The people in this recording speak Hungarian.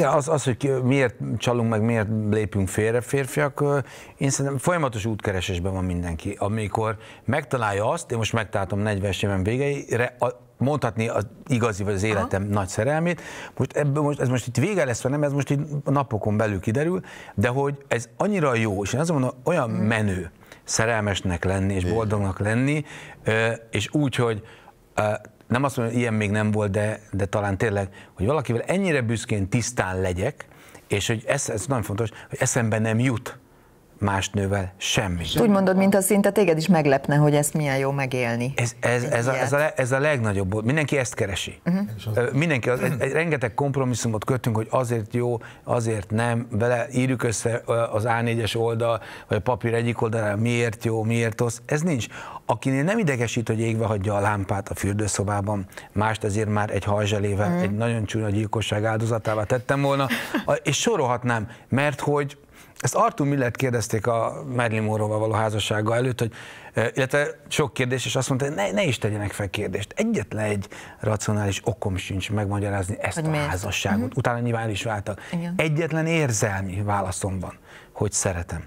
Igen, az, az, hogy miért csalunk, meg miért lépünk félre férfiak, én szerintem folyamatos útkeresésben van mindenki. Amikor megtalálja azt, én most megtaláltam 40-es éven végeire, a, mondhatni az igazi vagy az életem Aha. nagy szerelmét. Most, ebből most, ez most itt vége lesz, vagy nem, ez most itt napokon belül kiderül, de hogy ez annyira jó, és én azt mondom, olyan mhm. menő szerelmesnek lenni és boldognak lenni, és úgy, hogy nem azt mondom, hogy ilyen még nem volt, de, de talán tényleg, hogy valakivel ennyire büszkén tisztán legyek, és hogy ez, ez nagyon fontos, hogy eszembe nem jut, más nővel semmi. Úgy mondod, mint a szinte téged is meglepne, hogy ezt milyen jó megélni. Ez, ez, ez, a, ez, a, ez a legnagyobb, mindenki ezt keresi. Uh-huh. Mindenki, az, egy, egy, rengeteg kompromisszumot kötünk, hogy azért jó, azért nem, vele írjuk össze az A4-es oldal, vagy a papír egyik oldalán, miért jó, miért osz, ez nincs. Akinél nem idegesít, hogy égve hagyja a lámpát a fürdőszobában, mást azért már egy hajzselével, uh-huh. egy nagyon csúnya gyilkosság áldozatává tettem volna, és sorolhatnám, mert hogy ezt Artur Millert kérdezték a Merlin monroe való házassága előtt, hogy, eh, illetve sok kérdés, és azt mondta, hogy ne, ne is tegyenek fel kérdést. Egyetlen egy racionális okom sincs megmagyarázni ezt hogy a miért? házasságot. Mm-hmm. Utána nyilván is váltak. Igen. Egyetlen érzelmi válaszom van, hogy szeretem.